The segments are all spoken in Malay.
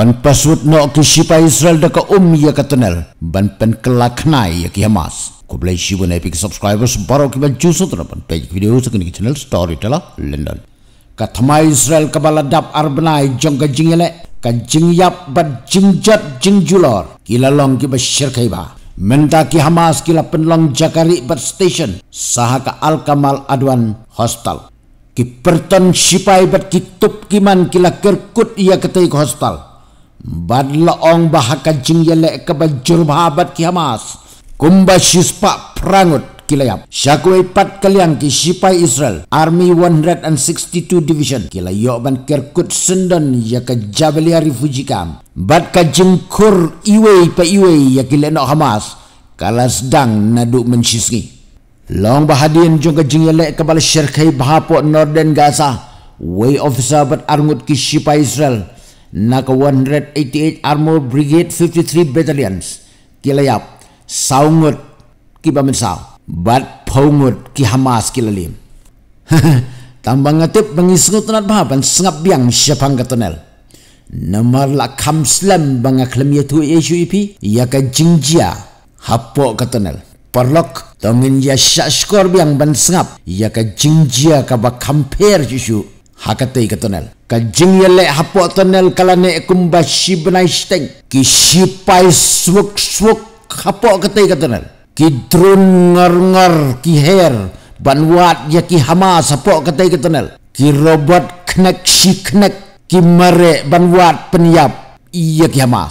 On pasut no ki sipa Israel da um ka um ya ka tunnel ban pen kelaknai ya ki Hamas. Ku bela isi bu naipi subscribers baru ki baju so tu page video sa kini channel story tala lendon. Ka thama Israel ka bala dap arbenai jong ka jingile ka jing yap ba jing jat jing julor ki la long ki ba shir ba. Menta ki Hamas ki la pen long jakari ba station saha ka al kamal adwan hostel. Ki perton sipai bat ki tup ki man ki la kerkut ia ketai ke hostel. Badlaong bahakan cingyelek kebajur mahabat ki Hamas. Kumba shispak perangut kilayap. Syakwe pat kalian ki Sipai Israel. Army 162 Division. Kila yokban kerkut sendon ya ke Jabalia Refugee Camp. Bat kajengkur iwe pa iwe ya kila nak Hamas. Kala sedang naduk mencisngi. Long bahadien jong kajengyelek kebal syirkai bahapok Norden Gaza. Way officer bat armut ki Sipai Israel naka 188 armor brigade 53 battalions kilayap saungut ki bamensaw bat phongut ki hamas kilalim tambang ngatip mengisut nat bahapan sengap biang siapang katonel namar la kamslam slam banga klemia tu isu ipi ya ka jingjia hapo katonel perlok tongin ya skor biang ban sengap ya ka jingjia ka ba kampir isu hakate ikatonel kajing yele hapo tonel kalane kumba shibnaisteng ki shipai swuk swuk hapo kate ikatonel ki drun ngar ngar ki her banwat ya ki hama sapo kate ikatonel ki robot knek shi knek ki mare banwat penyap ia ki hama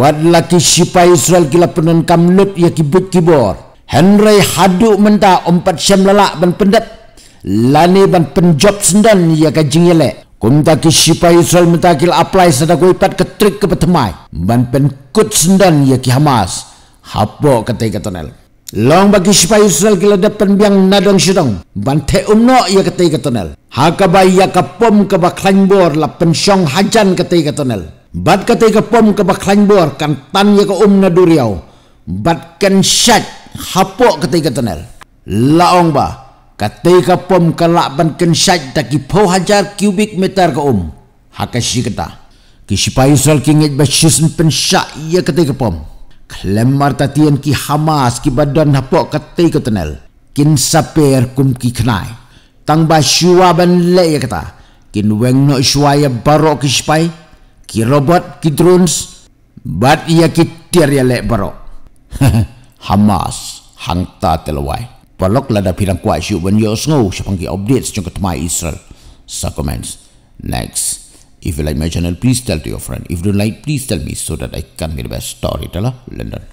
wad laki shipai israel kila penon kamlut ya ki bit ki bor henrei hadu menta empat syam lelak ban pendet lani ban penjob sendan ia kajing ele kumta ki sipa isol metakil apply sada ko ipat ke trik ke petemai ban pen kut sendan ia ki hamas hapo kate ka tonel long bagi sipa isol kila depan biang nadong sidong ban te umno ia kate ka tonel haka ba ia ka pom ka ba klangbor la pensong hajan kate ka tonel bat kate ka pom ke ba klangbor kan tan ia ka umna duriau bat ken syat hapo kate ka tonel laong ba Ketika pom kelakban ken syaj taki pau hajar kubik meter ke um. Hakashi kita, Kisipai usul kinget basyusun pen syak ia ketika pom. Klemar tatian ki hamas ki badan hapok ketika tenel. kinsa sapir kum ki kenai. Tang basyua ban le ia kata. Kin weng no syua ya barok kisipai. Ki robot ki drones. Bat ia ki tir ya le barok. Hamas hangta telwai. Palok lada pirang kuat siu ban yo sngo sepangki update sjung ketma Israel. Sa comments. Next. If you like my channel please tell to your friend. If you don't like please tell me so that I can get the best story to lah, London.